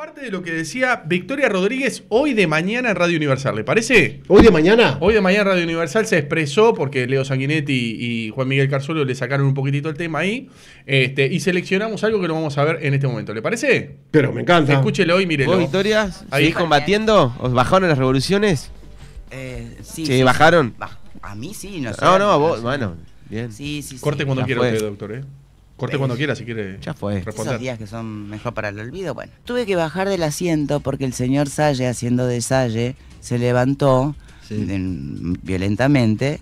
Parte de lo que decía Victoria Rodríguez hoy de mañana en Radio Universal, ¿le parece? ¿Hoy de mañana? Hoy de mañana Radio Universal se expresó porque Leo Sanguinetti y Juan Miguel Carzuelo le sacaron un poquitito el tema ahí este, y seleccionamos algo que lo vamos a ver en este momento, ¿le parece? Pero me encanta. Escúchelo hoy, mírelo. ¿Vos, Victoria, ahí. combatiendo? ¿Os bajaron las revoluciones? Eh, sí, sí, bajaron? A mí sí, no sé. No, no, vos, bueno, bien. Sí, sí, Corte cuando quieras, doctor, ¿eh? Corte cuando quiera, si quiere. Ya fue. Esos días que son mejor para el olvido. Bueno, tuve que bajar del asiento porque el señor Salle, haciendo de Salle, se levantó violentamente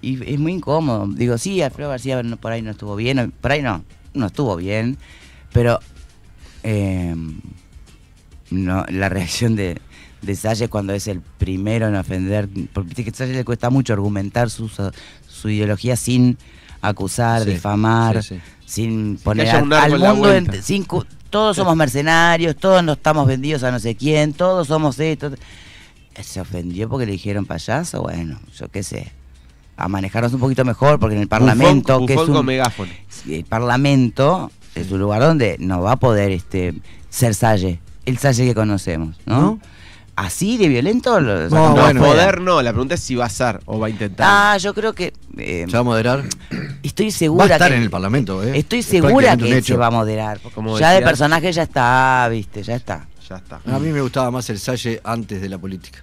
y es muy incómodo. Digo, sí, Alfredo García por ahí no estuvo bien, por ahí no, no estuvo bien, pero em, no, la reacción de, de cuando es el primero en ofender, porque a Salle le cuesta mucho argumentar su ideología sin acusar, difamar, sin poner al, mundo, todos somos mercenarios, todos no estamos vendidos a no sé quién, todos somos esto. Se ofendió porque le dijeron payaso, bueno, yo qué sé. A manejarnos un poquito mejor, porque en el Parlamento, que es un El Parlamento es un lugar donde no va a poder este ser Salle, el Salle que conocemos, ¿no? así de violento? Lo, no, bueno, poder no, la pregunta es si va a ser o va a intentar. Ah, yo creo que... Eh, va a moderar? Estoy segura. Va a estar en el Parlamento, ¿eh? Estoy segura que se va a moderar. ya de personaje ya está, viste, ya está. Ya está. A mí me gustaba más el Salle antes de la política.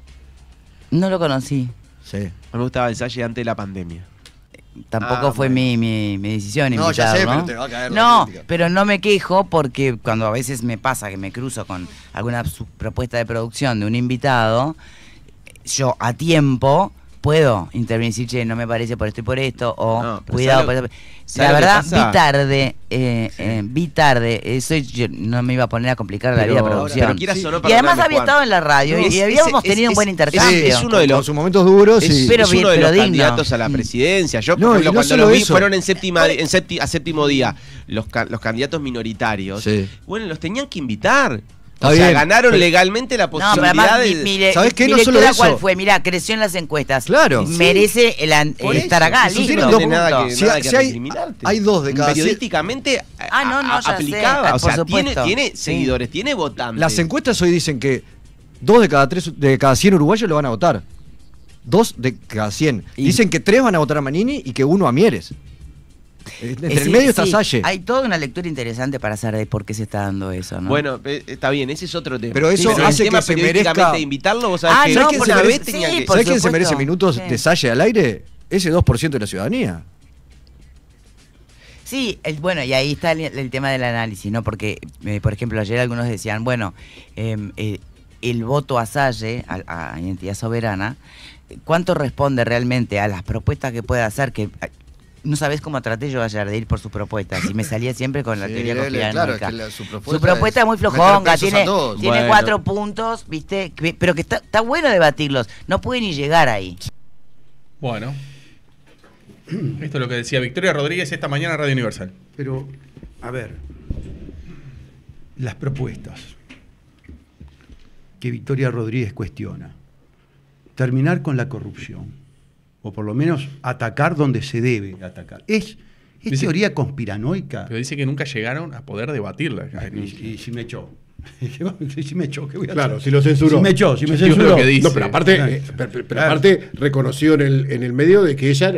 No lo conocí. Sí. A mí me gustaba el Salle antes de la pandemia tampoco ah, fue mi, mi, decisión. No, ya sé, pero te va a caer. No, pero no me quejo porque cuando a veces me pasa que me cruzo con alguna propuesta de producción de un invitado, yo a tiempo puedo intervenir y decir, che, no me parece por esto por esto, o cuidado. La verdad, vi tarde, eh, eh, vi tarde, eso yo no me iba a poner a complicar la vida producción. y además había estado en la radio y, habíamos tenido un buen intercambio. Es, uno de los sus momentos duros y pero, uno de los candidatos a la mm. presidencia. Yo, cuando los vi fueron en séptima, en a séptimo día los, los candidatos minoritarios. Bueno, los tenían que invitar o sea, ganaron legalmente la posibilidad de... qué? no solo eso. cuál fue? Mirá, creció en las encuestas. Claro. Merece el, estar acá, No tiene nada que, si, hay, dos de cada Periodísticamente ah, no, no, aplicaba. Ah, o sea, tiene, seguidores, tiene votantes. Las encuestas hoy dicen que dos de cada tres, de cada 100 uruguayos lo van a votar. Dos de cada cien Dicen que tres van a votar a Manini y que uno a Mieres. Eh, entre el medio está Salle. Hay toda una lectura interesante para saber de por qué se está dando eso, Bueno, eh, está bien, ese es otro tema. Pero eso hace que se merezca... invitarlo, vos sabés ah, que... No, ¿Sabés quién, se merece, minutos de Salle al aire? Ese 2% de la ciudadanía. Sí, el, bueno, y ahí está el, tema del análisis, ¿no? Porque, eh, por ejemplo, ayer algunos decían, bueno, em, el voto a Salle, a, a, Identidad Soberana, ¿cuánto responde realmente a las propuestas que puede hacer? Que no sabes cómo traté yo ayer de ir por su propuesta, y me salía siempre con la teoría copiánica. su propuesta, es, muy flojonga, tiene, cuatro puntos, ¿viste? Pero que está, está bueno debatirlos, no puede ni llegar ahí. Bueno, esto es lo que decía Victoria Rodríguez esta mañana en Radio Universal. Pero, a ver, las propuestas que Victoria Rodríguez cuestiona. Terminar con la corrupción o por lo menos atacar donde se debe atacar. Es, teoría conspiranoica. Pero dice que nunca llegaron a poder debatirla. Ah, y, si me echó. claro, si lo censuró. Si me echó, si me censuró. No, pero aparte, ah, eh, pero, aparte reconoció en el, en el medio de que ella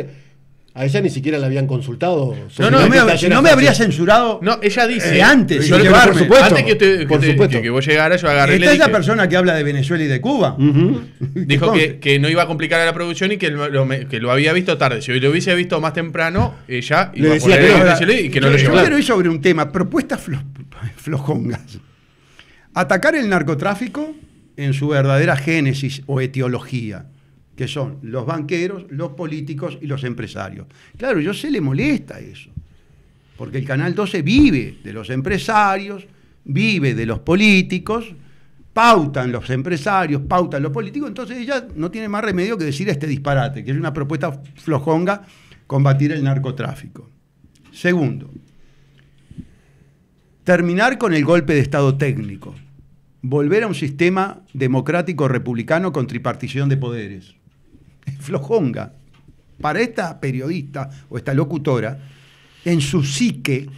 a ella ni siquiera la habían consultado. No, no, no, me, habría censurado. No, ella dice. antes, por supuesto, antes que, por que yo agarré. Esta es la persona que habla de Venezuela y de Cuba. Dijo que, no iba a complicar a la producción y que lo, había visto tarde. Si lo hubiese visto más temprano, ella iba y que no lo Yo quiero ir sobre un tema: propuestas flojongas. Atacar el narcotráfico en su verdadera génesis o etiología que son los banqueros, los políticos y los empresarios. Claro, yo se le molesta eso, porque el Canal 12 vive de los empresarios, vive de los políticos, pautan los empresarios, pautan los políticos, entonces ella no tiene más remedio que decir este disparate, que es una propuesta flojonga combatir el narcotráfico. Segundo, terminar con el golpe de Estado técnico, volver a un sistema democrático republicano con tripartición de poderes. flojonga para esta periodista o esta locutora, en su psique,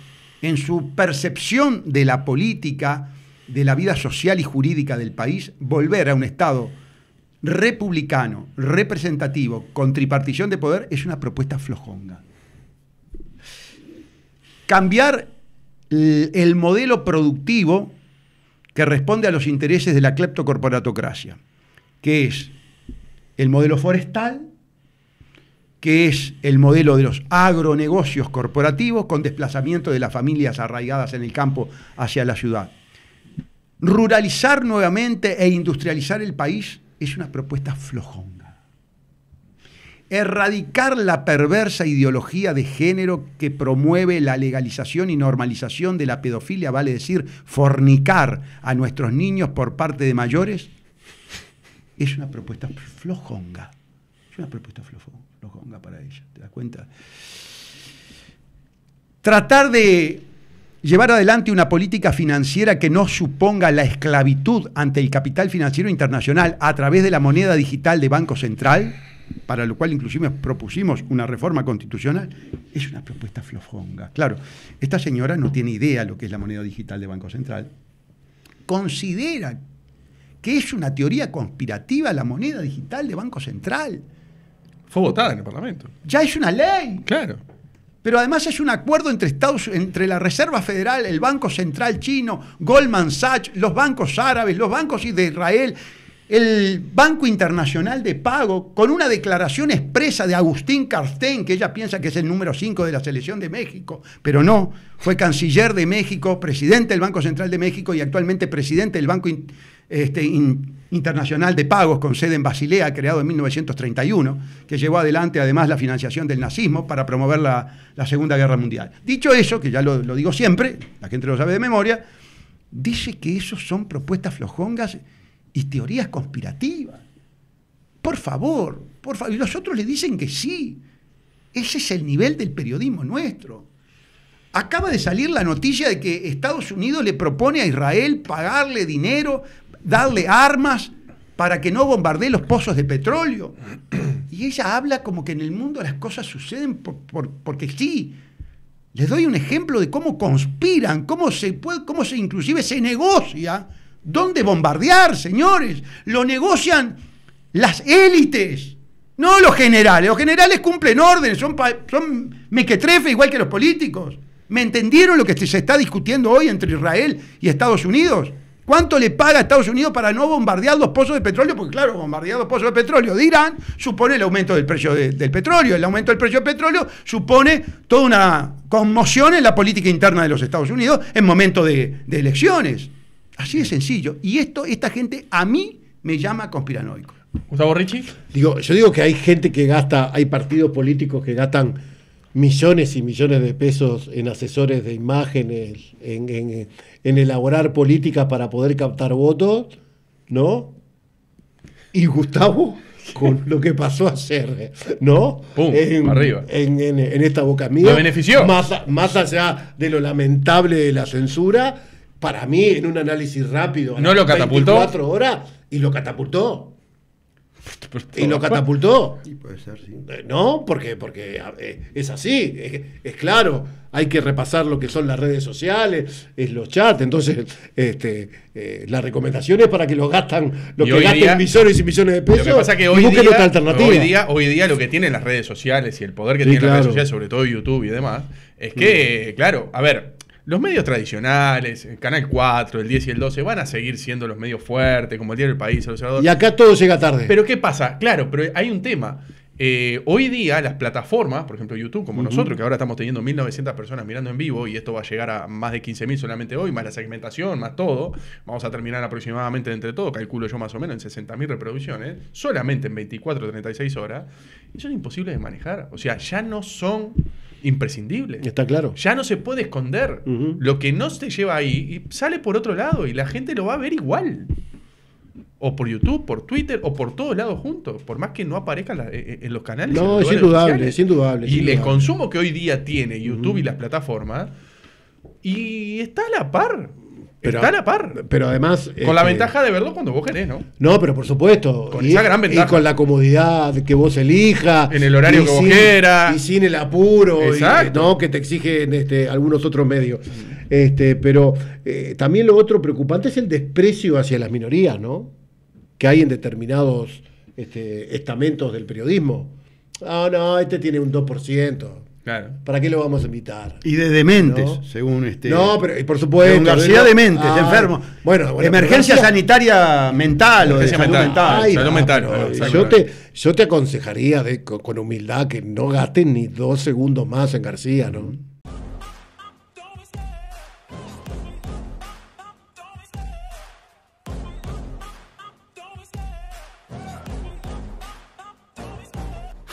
en su percepción de la política, de la vida social y jurídica del país, volver a un Estado republicano, representativo, con tripartición de poder, es una propuesta flojonga. Cambiar el modelo productivo que responde a los intereses de la cleptocorporatocracia, que es el modelo forestal, que es el modelo de los agronegocios corporativos con desplazamiento de las familias arraigadas en el campo hacia la ciudad. Ruralizar nuevamente e industrializar el país es una propuesta flojonga. Erradicar la perversa ideología de género que promueve la legalización y normalización de la pedofilia, vale decir, fornicar a nuestros niños por parte de mayores, es una propuesta flojonga. Es una propuesta flojonga para ella, ¿te das cuenta? Tratar de llevar adelante una política financiera que no suponga la esclavitud ante el capital financiero internacional a través de la moneda digital de Banco Central, para lo cual inclusive propusimos una reforma constitucional, es una propuesta flojonga. Claro, esta señora no tiene idea lo que es la moneda digital de Banco Central. Considera que es una teoría conspirativa la moneda digital de Banco Central. Fue votada en el Parlamento. Ya es una ley. Claro. Pero además es un acuerdo entre, Estados, entre la Reserva Federal, el Banco Central chino, Goldman Sachs, los bancos árabes, los bancos de Israel el Banco Internacional de Pago, con una declaración expresa de Agustín Carstén, que ella piensa que es el número 5 de la selección de México, pero no, fue canciller de México, presidente del Banco Central de México y actualmente presidente del Banco este, Internacional de Pagos, con sede en Basilea, creado en 1931, que llevó adelante además la financiación del nazismo para promover la, Segunda Guerra Mundial. Dicho eso, que ya lo, digo siempre, la gente lo sabe de memoria, dice que esos son propuestas flojongas y teorías conspirativas. Por favor, por favor. Y los otros le dicen que sí. Ese es el nivel del periodismo nuestro. Acaba de salir la noticia de que Estados Unidos le propone a Israel pagarle dinero, darle armas para que no bombardee los pozos de petróleo. Y ella habla como que en el mundo las cosas suceden porque sí. Les doy un ejemplo de cómo conspiran, cómo se puede, cómo se inclusive se negocia dónde bombardear, señores. Lo negocian las élites, no los generales. Los generales cumplen órdenes, son, son mequetrefe igual que los políticos. ¿Me entendieron lo que se está discutiendo hoy entre Israel y Estados Unidos? ¿Cuánto le paga a Estados Unidos para no bombardear los pozos de petróleo? Porque claro, bombardear los pozos de petróleo de Irán supone el aumento del precio del petróleo. El aumento del precio del petróleo supone toda una conmoción en la política interna de los Estados Unidos en momento de elecciones. Así de sencillo. Y esto, esta gente a mí me llama conspiranoico. Gustavo Ricci. Digo, yo digo que hay gente que gasta, hay partidos políticos que gastan millones y millones de pesos en asesores de imágenes, en, elaborar políticas para poder captar votos, ¿no? Y Gustavo, con lo que pasó ayer, ¿no? en, En, en, esta boca mía. benefició. Más, más allá de lo lamentable de la censura, para mí, en un análisis rápido, ¿no lo catapultó? horas y lo catapultó. Y lo catapultó. puede ser, sí. Eh, no, porque, porque eh, es así, es, claro. Hay que repasar lo que son las redes sociales, es los chats. Entonces, este, eh, la para que lo gastan, lo que gasten millones y millones de pesos. Lo que pasa que hoy, día, hoy día, lo que tienen las redes sociales y el poder que tienen las redes sociales, sobre todo YouTube y demás, es que, mm. claro, a ver, los medios tradicionales, eh, el Canal 4, el 10 y el 12, van a seguir siendo los medios fuertes, como el Diario del País, el Observador. Y acá todo llega tarde. Pero ¿qué pasa? Claro, pero hay un tema. Eh, hoy día las plataformas, por ejemplo YouTube, como nosotros, que ahora estamos teniendo 1.900 personas mirando en vivo, y esto va a llegar a más de 15.000 solamente hoy, más la segmentación, más todo, vamos a terminar aproximadamente entre todo, calculo yo más o menos en 60.000 reproducciones, solamente en 24 o 36 horas, eso es imposible de manejar. O sea, ya no son imprescindible. Está claro. Ya no se puede esconder. Lo que no se lleva ahí sale por otro lado y la gente lo va a ver igual. O por YouTube, por Twitter, o por todos lados juntos, por más que no aparezca eh, eh, en los canales. No, es, indudable, es indudable, Y el consumo que hoy día tiene YouTube y las plataformas, y está a la par. Pero, a par. Pero además. Con la este, ventaja de verlo cuando vos querés, ¿no? No, pero por supuesto. Con y, esa gran ventaja. Y con la comodidad que vos elijas. En el horario que vos quieras. Y sin el apuro. Que te exigen este, algunos otros medios. Este, pero eh, también lo otro preocupante es el desprecio hacia las minorías, ¿no? Que hay en determinados este, estamentos del periodismo. Ah, no, este tiene un 2%. Claro. ¿Para qué lo vamos a invitar? Y de dementes, según este. No, pero y por supuesto. García demente, dementes, enfermo. Bueno, emergencia sanitaria mental o de salud mental. salud mental. yo, te, yo te aconsejaría de, con, humildad que no gastes ni dos segundos más en García, ¿no?